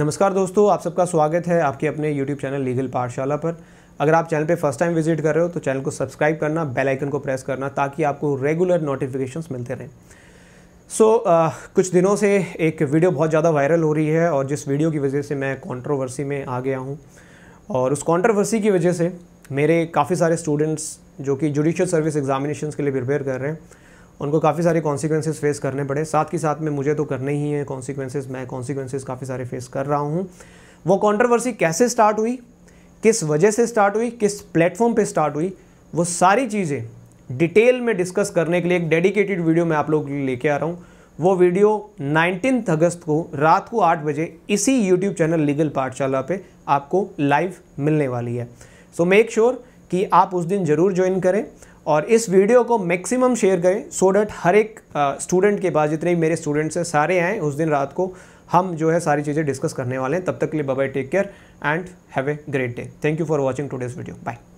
नमस्कार दोस्तों आप सबका स्वागत है आपके अपने यूट्यूब चैनल लीगल पाठशाला पर अगर आप चैनल पे फर्स्ट टाइम विजिट कर रहे हो तो चैनल को सब्सक्राइब करना बेल आइकन को प्रेस करना ताकि आपको रेगुलर नोटिफिकेशंस मिलते रहें सो so, uh, कुछ दिनों से एक वीडियो बहुत ज़्यादा वायरल हो रही है और जिस वीडियो की वजह से मैं कॉन्ट्रोवर्सी में आ गया हूँ और उस कॉन्ट्रोवर्सी की वजह से मेरे काफ़ी सारे स्टूडेंट्स जो कि जुडिशल सर्विस एग्जामिनेशन के लिए प्रिपेयर कर रहे हैं उनको काफ़ी सारे कॉन्सिक्वेंसेज फेस करने पड़े साथ ही साथ में मुझे तो करने ही हैं कॉन्सिक्वेंसेज मैं कॉन्सिक्वेंसेस काफ़ी सारे फेस कर रहा हूँ वो कॉन्ट्रोवर्सी कैसे स्टार्ट हुई किस वजह से स्टार्ट हुई किस प्लेटफॉर्म पर स्टार्ट हुई वो सारी चीज़ें डिटेल में डिस्कस करने के लिए एक डेडिकेटेड वीडियो मैं आप लोग लेके आ रहा हूँ वो वीडियो नाइनटीन अगस्त को रात को आठ बजे इसी यूट्यूब चैनल लीगल पाठशाला पे आपको लाइव मिलने वाली है सो मेक श्योर कि आप उस दिन ज़रूर ज्वाइन करें और इस वीडियो को मैक्सिमम शेयर करें सो डैट हर एक स्टूडेंट के पास जितने मेरे स्टूडेंट्स हैं सारे आएँ उस दिन रात को हम जो है सारी चीज़ें डिस्कस करने वाले हैं तब तक के लिए bye take care and have a great day thank you for watching today's video bye